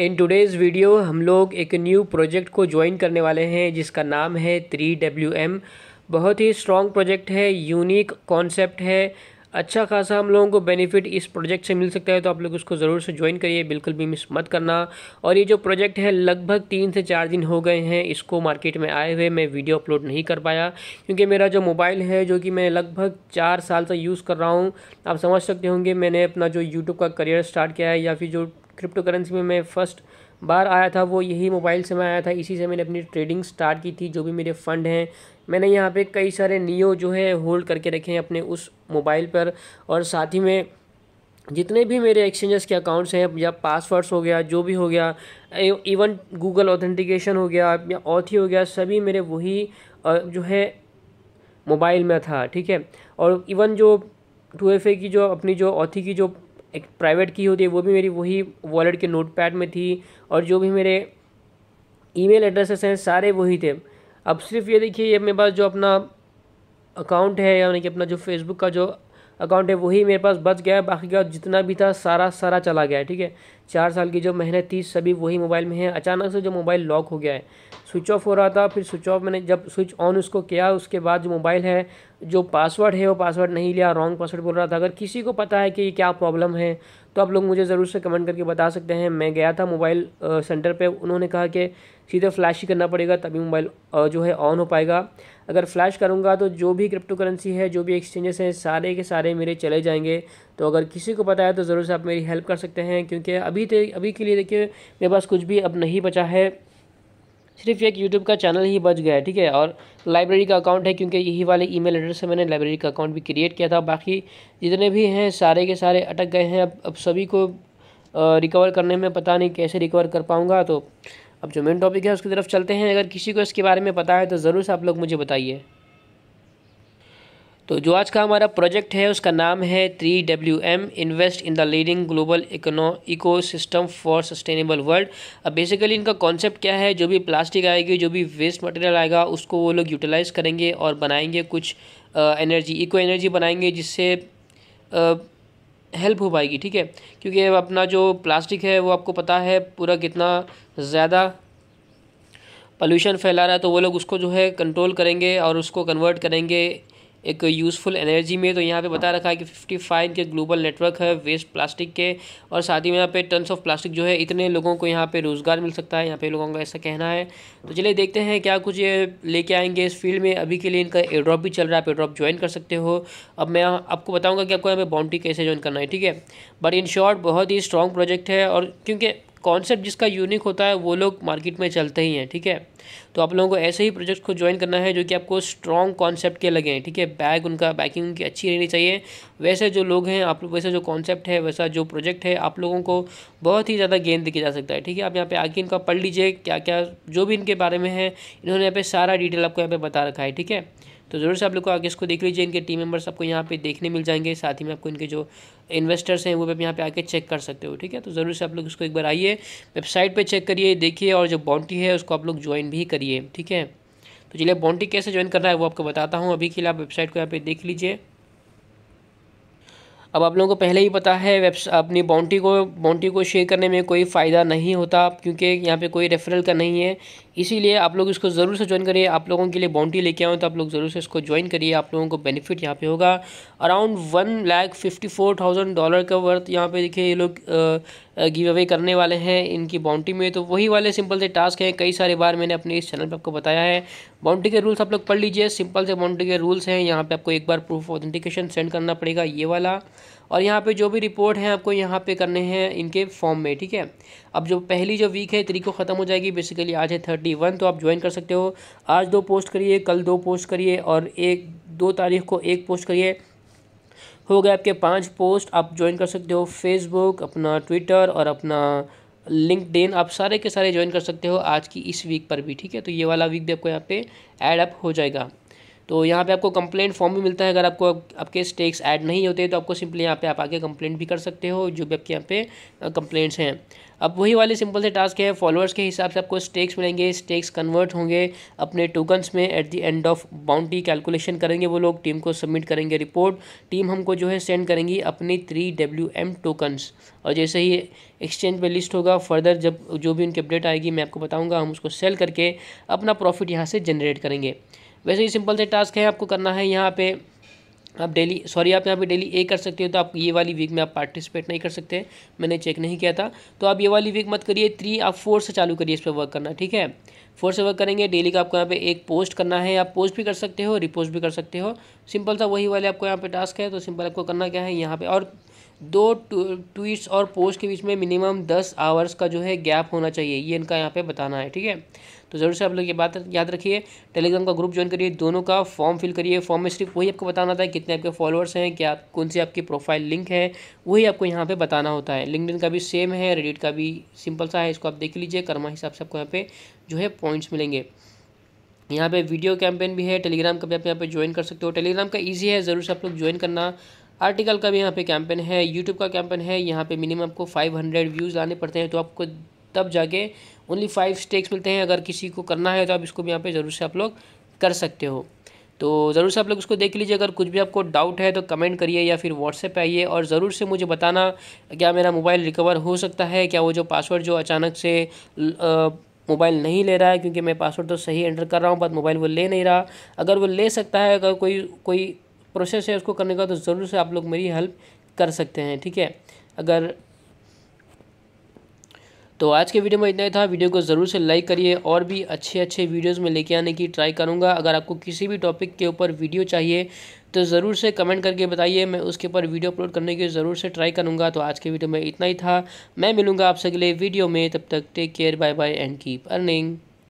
in today's video हम लोग एक न्यू प्रोजेक्ट को ज्वाइन करने वाले हैं जिसका नाम है थ्री डब्ल्यू एम बहुत ही स्ट्रॉन्ग प्रोजेक्ट है यूनिक कॉन्सेप्ट है अच्छा खासा हम लोगों को बेनिफिट इस प्रोजेक्ट से मिल सकता है तो आप लोग उसको ज़रूर से ज्वाइन करिए बिल्कुल भी मिस मत करना और ये जो प्रोजेक्ट है लगभग तीन से चार दिन हो गए हैं इसको मार्केट में आए हुए मैं वीडियो अपलोड नहीं कर पाया क्योंकि मेरा जो मोबाइल है जो कि मैं लगभग चार साल से यूज़ कर रहा हूँ आप समझ सकते होंगे मैंने अपना जो यूट्यूब का करियर स्टार्ट किया है या फिर जो क्रिप्टो करेंसी में मैं फ़र्स्ट बार आया था वो यही मोबाइल से मैं आया था इसी से मैंने अपनी ट्रेडिंग स्टार्ट की थी जो भी मेरे फ़ंड हैं मैंने यहाँ पे कई सारे नियो जो है होल्ड करके रखे हैं अपने उस मोबाइल पर और साथ ही में जितने भी मेरे एक्सचेंजेस के अकाउंट्स हैं या पासवर्ड्स हो गया जो भी हो गया इवन गूगल ऑथेंटिकेशन हो गया या ऑथी हो गया सभी मेरे वही जो है मोबाइल में था ठीक है और इवन जो टू एफ ए की जो अपनी जो ऑथी की जो एक प्राइवेट की होती है वो भी मेरी वही वॉलेट के नोट पैड में थी और जो भी मेरे ईमेल एड्रेसेस हैं सारे वही थे अब सिर्फ ये देखिए ये मेरे पास जो अपना अकाउंट है यानी कि अपना जो फेसबुक का जो अकाउंट है वही मेरे पास बच गया है बाकी का जितना भी था सारा सारा चला गया है ठीक है चार साल की जो मेहनत थी सभी वही मोबाइल में है अचानक से जो मोबाइल लॉक हो गया है स्विच ऑफ हो रहा था फिर स्विच ऑफ मैंने जब स्विच ऑन उसको किया उसके बाद जो मोबाइल है जो पासवर्ड है वो पासवर्ड नहीं लिया रॉन्ग पासवर्ड बोल रहा था अगर किसी को पता है कि ये क्या प्रॉब्लम है तो आप लोग मुझे ज़रूर से कमेंट करके बता सकते हैं मैं गया था मोबाइल सेंटर पे उन्होंने कहा कि सीधे फ्लैश ही करना पड़ेगा तभी मोबाइल जो है ऑन हो पाएगा अगर फ्लैश करूँगा तो जो भी क्रिप्टो करेंसी है जो भी एक्सचेंजेस हैं सारे के सारे मेरे चले जाएंगे तो अगर किसी को पता है तो ज़रूर से आप मेरी हेल्प कर सकते हैं क्योंकि अभी तो, अभी के लिए देखिए मेरे पास कुछ भी अब नहीं बचा है सिर्फ एक यूट्यूब का चैनल ही बच गया है ठीक है और लाइब्रेरी का अकाउंट है क्योंकि यही वाले ईमेल एड्रेस से मैंने लाइब्रेरी का अकाउंट भी क्रिएट किया था बाकी जितने भी हैं सारे के सारे अटक गए हैं अब अब सभी को रिकवर करने में पता नहीं कैसे रिकवर कर पाऊँगा तो अब जो मेन टॉपिक है उसकी तरफ चलते हैं अगर किसी को इसके बारे में पता है तो ज़रूर से आप लोग मुझे बताइए तो जो आज का हमारा प्रोजेक्ट है उसका नाम है three W M invest in the leading global econo ecosystem for sustainable world अब बेसिकली इनका कॉन्सेप्ट क्या है जो भी प्लास्टिक आएगी जो भी वेस्ट मटेरियल आएगा उसको वो लोग यूटिलाइज़ करेंगे और बनाएंगे कुछ एनर्जी इको एनर्जी बनाएंगे जिससे हेल्प हो पाएगी ठीक है क्योंकि अपना जो प्लास्टिक है वो आपको पता है पूरा कितना ज़्यादा पोल्यूशन फैला रहा है तो वो लोग उसको जो है कंट्रोल करेंगे और उसको कन्वर्ट करेंगे एक यूज़फुल एनर्जी में तो यहाँ पे बता रखा है कि फिफ्टी फाइव के ग्लोबल नेटवर्क है वेस्ट प्लास्टिक के और साथ ही में यहाँ पे टन्स ऑफ प्लास्टिक जो है इतने लोगों को यहाँ पे रोज़गार मिल सकता है यहाँ पे लोगों का ऐसा कहना है तो चलिए देखते हैं क्या कुछ ये लेके आएंगे इस फील्ड में अभी के लिए इनका एड्रॉप भी चल रहा है आप एड्रॉप ज्वाइन कर सकते हो अब मैं आपको बताऊँगा कि आपको यहाँ पर बाउंड्री कैसे ज्वाइन करना है ठीक है बट इन शॉर्ट बहुत ही स्ट्रॉन्ग प्रोजेक्ट है और क्योंकि कॉन्सेप्ट जिसका यूनिक होता है वो लोग मार्केट में चलते ही हैं ठीक है तो आप लोगों को ऐसे ही प्रोजेक्ट को ज्वाइन करना है जो कि आपको स्ट्रॉन्ग कॉन्सेप्ट के लगे हैं ठीक है बैग उनका बैकिंग उनकी अच्छी रहनी चाहिए वैसे जो लोग हैं आप वैसे जो कॉन्सेप्ट है वैसा जो प्रोजेक्ट है आप लोगों को बहुत ही ज़्यादा गेंद किया जा सकता है ठीक है आप यहाँ पर आके इनका पढ़ लीजिए क्या क्या जो भी इनके बारे में है इन्होंने यहाँ पे सारा डिटेल आपको यहाँ पर बता रखा है ठीक है तो ज़रूर से आप लोग को आगे इसको देख लीजिए इनके टीम मेम्बर्स आपको यहाँ पे देखने मिल जाएंगे साथ ही में आपको इनके जो इन्वेस्टर्स हैं वो आप यहाँ पे आके चेक कर सकते हो ठीक है तो ज़रूर से आप लोग इसको एक बार आइए वेबसाइट पर चेक करिए देखिए और जो बाउंटी है उसको आप लोग ज्वाइन भी करिए ठीक है तो चलिए बाउंटी कैसे ज्वाइन करना है वो आपको बताता हूँ अभी के लिए आप वेबसाइट को यहाँ पर देख लीजिए अब आप लोगों को पहले ही पता है वेब अपनी बाउंटी को बाउंटी को शेयर करने में कोई फ़ायदा नहीं होता क्योंकि यहाँ पे कोई रेफरल का नहीं है इसीलिए आप लोग इसको ज़रूर से ज्वाइन करिए आप लोगों के लिए बाउंटी लेके आए तो आप लोग ज़रूर से इसको ज्वाइन करिए आप लोगों को बेनिफिट यहाँ पे होगा around one lakh fifty four thousand dollar का वर्थ यहाँ पे देखिए ये लोग गिव अवे करने वाले हैं इनकी बाउंड्री में तो वही वाले सिंपल से टास्क हैं कई सारे बार मैंने अपने इस चैनल पर आपको बताया है बाउंड्री के रूल्स आप लोग पढ़ लीजिए सिंपल से बाउंड्री के रूल्स हैं यहाँ पे आपको एक बार प्रूफ ऑथेंटिकेशन सेंड करना पड़ेगा ये वाला और यहाँ पे जो भी रिपोर्ट है आपको यहाँ पे करने हैं इनके फॉर्म में ठीक है अब जो पहली जो वीक है तरीको ख़त्म हो जाएगी बेसिकली आज है थर्टी वन तो आप ज्वाइन कर सकते हो आज दो पोस्ट करिए कल दो पोस्ट करिए और एक दो तारीख को एक पोस्ट करिए हो गए आपके पांच पोस्ट आप ज्वाइन कर सकते हो फेसबुक अपना ट्विटर और अपना लिंकड आप सारे के सारे ज्वाइन कर सकते हो आज की इस वीक पर भी ठीक है तो ये वाला वीक भी आपको यहाँ पे ऐड अप हो जाएगा तो यहाँ पे आपको कंप्लेंट फॉर्म भी मिलता है अगर आपको आपके स्टेक्स ऐड नहीं होते तो आपको सिंपली यहाँ पे आप आगे कंप्लेंट भी कर सकते हो जो भी आपके यहाँ पे कंप्लेंट्स हैं अब वही वाले सिंपल से टास्क है फॉलोअर्स के हिसाब से आपको स्टेक्स मिलेंगे स्टेक्स कन्वर्ट होंगे अपने टोकन्स में at the end of boundary calculation करेंगे वो लोग टीम को सबमिट करेंगे रिपोर्ट टीम हमको जो है सेंड करेंगी अपनी थ्री डब्ल्यू एम टोकन्स और जैसे ही एक्सचेंज पे लिस्ट होगा फर्दर जब जो भी उनकी अपडेट आएगी मैं आपको बताऊँगा हम उसको सेल करके अपना प्रॉफिट यहाँ से जनरेट करेंगे वैसे ही सिंपल से टास्क है आपको करना है यहाँ पे आप डेली सॉरी आप यहाँ पे डेली ए कर सकते हो तो आप ये वाली वीक में आप पार्टिसिपेट नहीं कर सकते मैंने चेक नहीं किया था तो आप ये वाली वीक मत करिए थ्री आप फोर से चालू करिए इस पर वर्क करना ठीक है फोर से वर्क करेंगे डेली का आपको यहाँ पे एक पोस्ट करना है आप पोस्ट भी कर सकते हो रिपोस्ट भी कर सकते हो सिंपल सा वही वाले आपको यहाँ पे टास्क है तो सिंपल आपको करना क्या है यहाँ पे और दो ट्वीट्स और पोस्ट के बीच में मिनिमम दस आवर्स का जो है गैप होना चाहिए ये इनका यहाँ पे बताना है ठीक है तो ज़रूर से आप लोग ये बात याद रखिए टेलीग्राम का ग्रुप ज्वाइन करिए दोनों का फॉर्म फिल करिए फॉर्म में सिर्फ वही आपको बताना था कितने आपके फॉलोअर्स हैं क्या कौन सी आपकी प्रोफाइल लिंक है वही आपको यहाँ पर बताना होता है लिंकड का भी सेम है रेडिट का भी सिंपल सा है इसको आप देख लीजिए कर्मा हिसाब से आपको यहाँ पर जो है पॉइंट्स मिलेंगे यहाँ पे वीडियो कैंपेन भी है टेलीग्राम का भी आप यहाँ पे ज्वाइन कर सकते हो टेलीग्राम का इजी है ज़रूर से आप लोग ज्वाइन करना आर्टिकल का भी यहाँ पे कैंपेन है यूट्यूब का कैंपेन है यहाँ पे मिनिमम आपको 500 व्यूज़ लाने पड़ते हैं तो आपको तब जाके ओनली फाइव स्टेक्स मिलते हैं अगर किसी को करना है तो आप इसको भी यहाँ पे ज़रूर से आप लोग कर सकते हो तो ज़रूर से आप लोग इसको देख लीजिए अगर कुछ भी आपको डाउट है तो कमेंट करिए या फिर व्हाट्सएप आइए और ज़रूर से मुझे बताना क्या मेरा मोबाइल रिकवर हो सकता है क्या वो जो पासवर्ड जो अचानक से मोबाइल नहीं ले रहा है क्योंकि मैं पासवर्ड तो सही एंटर कर रहा हूँ बट मोबाइल वो ले नहीं रहा अगर वो ले सकता है अगर कोई कोई प्रोसेस है उसको करने का तो ज़रूर से आप लोग मेरी हेल्प कर सकते हैं ठीक है अगर तो आज के वीडियो में इतना ही था वीडियो को ज़रूर से लाइक करिए और भी अच्छे अच्छे वीडियोस में लेके आने की ट्राई करूँगा अगर आपको किसी भी टॉपिक के ऊपर वीडियो चाहिए तो ज़रूर से कमेंट करके बताइए मैं उसके ऊपर वीडियो अपलोड करने की ज़रूर से ट्राई करूँगा तो आज के वीडियो में इतना ही था मैं मिलूँगा आपसे अगले वीडियो में तब तक take care bye bye and keep earning